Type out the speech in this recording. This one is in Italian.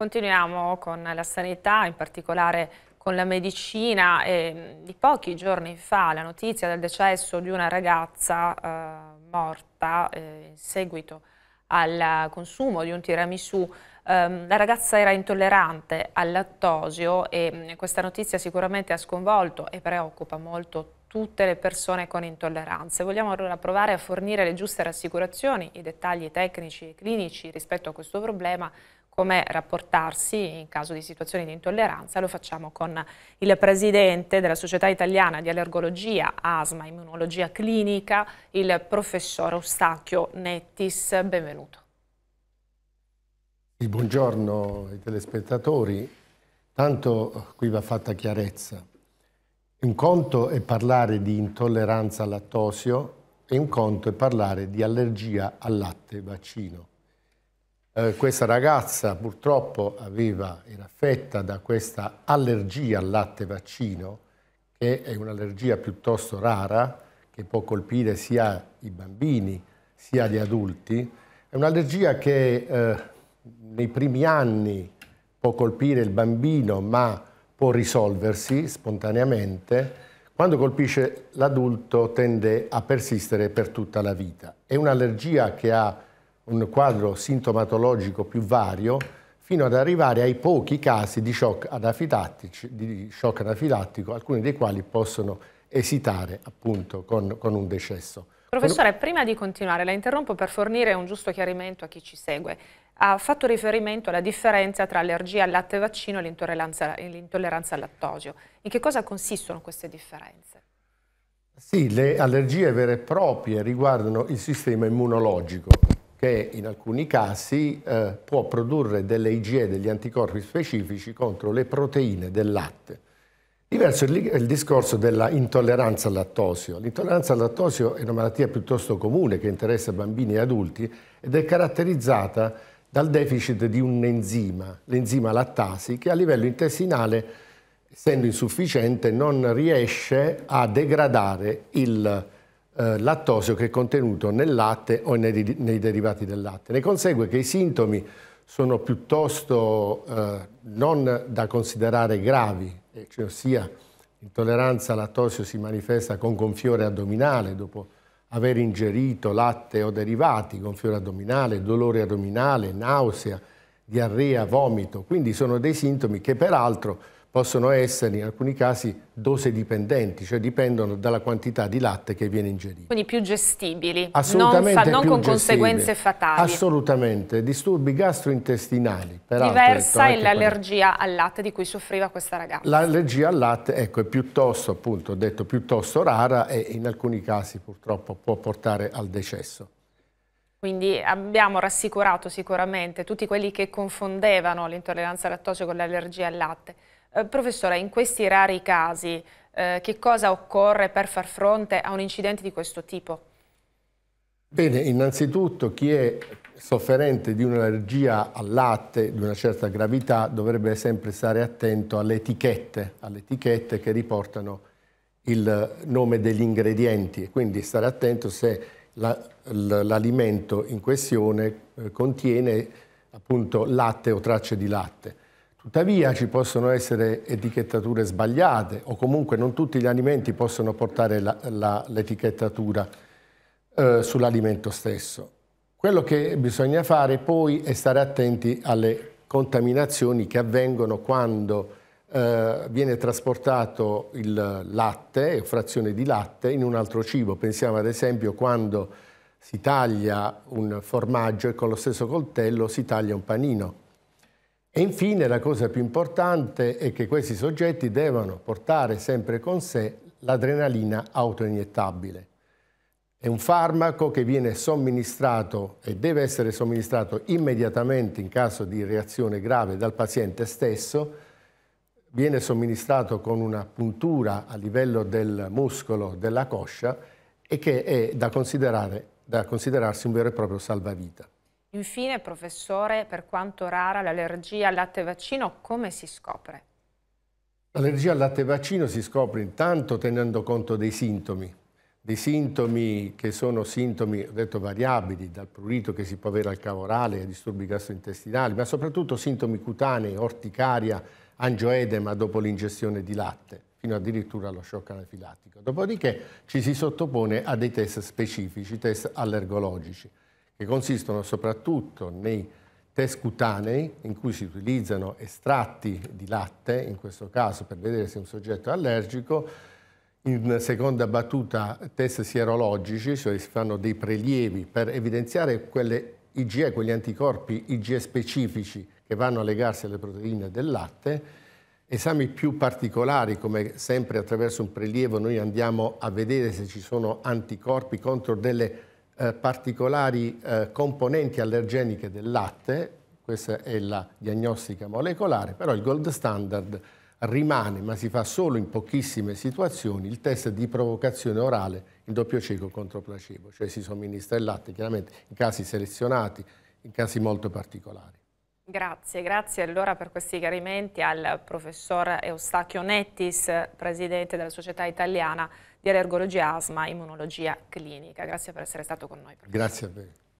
Continuiamo con la sanità, in particolare con la medicina. E mm, di pochi giorni fa la notizia del decesso di una ragazza eh, morta eh, in seguito al consumo di un tiramisù. Eh, la ragazza era intollerante al lattosio e mm, questa notizia sicuramente ha sconvolto e preoccupa molto tutte le persone con intolleranze. Vogliamo allora provare a fornire le giuste rassicurazioni, i dettagli tecnici e clinici rispetto a questo problema come rapportarsi in caso di situazioni di intolleranza. Lo facciamo con il presidente della Società Italiana di Allergologia, Asma e Immunologia Clinica, il professor Eustachio Nettis. Benvenuto. Buongiorno ai telespettatori. Tanto eh, qui va fatta chiarezza. Un conto è parlare di intolleranza al lattosio e un conto è parlare di allergia al latte vaccino. Eh, questa ragazza purtroppo aveva, era affetta da questa allergia al latte vaccino, che è un'allergia piuttosto rara, che può colpire sia i bambini sia gli adulti. È un'allergia che eh, nei primi anni può colpire il bambino, ma può risolversi spontaneamente. Quando colpisce l'adulto tende a persistere per tutta la vita. È un'allergia che ha un quadro sintomatologico più vario, fino ad arrivare ai pochi casi di shock, di shock anafilattico, alcuni dei quali possono esitare appunto con, con un decesso. Professore, prima di continuare, la interrompo per fornire un giusto chiarimento a chi ci segue. Ha fatto riferimento alla differenza tra allergia al latte vaccino e l'intolleranza al lattosio. In che cosa consistono queste differenze? Sì, le allergie vere e proprie riguardano il sistema immunologico, che in alcuni casi eh, può produrre delle IgE, degli anticorpi specifici contro le proteine del latte. Diverso è il discorso della intolleranza al lattosio. L'intolleranza al lattosio è una malattia piuttosto comune che interessa bambini e adulti ed è caratterizzata dal deficit di un enzima, l'enzima lattasi, che a livello intestinale, essendo insufficiente, non riesce a degradare il eh, lattosio che è contenuto nel latte o nei, nei, derivati del latte. Ne consegue che i sintomi sono piuttosto eh, non da considerare gravi, eh, cioè, ossia l'intolleranza al lattosio si manifesta con gonfiore addominale dopo aver ingerito latte o derivati, gonfiore addominale, dolore addominale, nausea, diarrea, vomito. Quindi sono dei sintomi che peraltro possono essere in alcuni casi dose dipendenti, cioè dipendono dalla quantità di latte che viene ingerito. Quindi più gestibili, Assolutamente non, fa, non con gestibili. conseguenze fatali. Assolutamente, disturbi gastrointestinali. Diversa è l'allergia al latte di cui soffriva questa ragazza. L'allergia al latte ecco, è piuttosto, appunto, detto piuttosto rara e in alcuni casi purtroppo può portare al decesso. Quindi abbiamo rassicurato sicuramente tutti quelli che confondevano l'intolleranza al lattosio con l'allergia al latte. Eh, professore, in questi rari casi eh, che cosa occorre per far fronte a un incidente di questo tipo? Bene, innanzitutto chi è sofferente di un'allergia al latte di una certa gravità dovrebbe sempre stare attento alle etichette, alle etichette che riportano il nome degli ingredienti e quindi stare attento se l'alimento la, in questione eh, contiene appunto latte o tracce di latte. Tuttavia ci possono essere etichettature sbagliate o comunque non tutti gli alimenti possono portare l'etichettatura eh, sull'alimento stesso. Quello che bisogna fare poi è stare attenti alle contaminazioni che avvengono quando eh, viene trasportato il latte, frazione di latte, in un altro cibo. Pensiamo ad esempio quando si taglia un formaggio e con lo stesso coltello si taglia un panino e infine la cosa più importante è che questi soggetti devono portare sempre con sé l'adrenalina autoiniettabile. È un farmaco che viene somministrato e deve essere somministrato immediatamente in caso di reazione grave dal paziente stesso, viene somministrato con una puntura a livello del muscolo della coscia e che è da, da considerarsi un vero e proprio salvavita. Infine, professore, per quanto rara l'allergia al latte vaccino, come si scopre? L'allergia al latte vaccino si scopre intanto tenendo conto dei sintomi, dei sintomi che sono sintomi, ho detto, variabili, dal prurito che si può avere al cavorale, ai disturbi gastrointestinali, ma soprattutto sintomi cutanei, orticaria, angioedema dopo l'ingestione di latte, fino addirittura allo shock anafilattico. Dopodiché ci si sottopone a dei test specifici, test allergologici che consistono soprattutto nei test cutanei in cui si utilizzano estratti di latte, in questo caso per vedere se un soggetto è allergico, in seconda battuta test sierologici, cioè si fanno dei prelievi per evidenziare quelle IgE, quegli anticorpi IgE specifici che vanno a legarsi alle proteine del latte, esami più particolari come sempre attraverso un prelievo noi andiamo a vedere se ci sono anticorpi contro delle eh, particolari eh, componenti allergeniche del latte, questa è la diagnostica molecolare, però il gold standard rimane, ma si fa solo in pochissime situazioni, il test di provocazione orale in doppio cieco contro placebo, cioè si somministra il latte, chiaramente in casi selezionati, in casi molto particolari. Grazie, grazie allora per questi chiarimenti al professor Eustachio Nettis, presidente della Società Italiana di Allergologia, Asma e Immunologia Clinica. Grazie per essere stato con noi. Professor. Grazie a voi.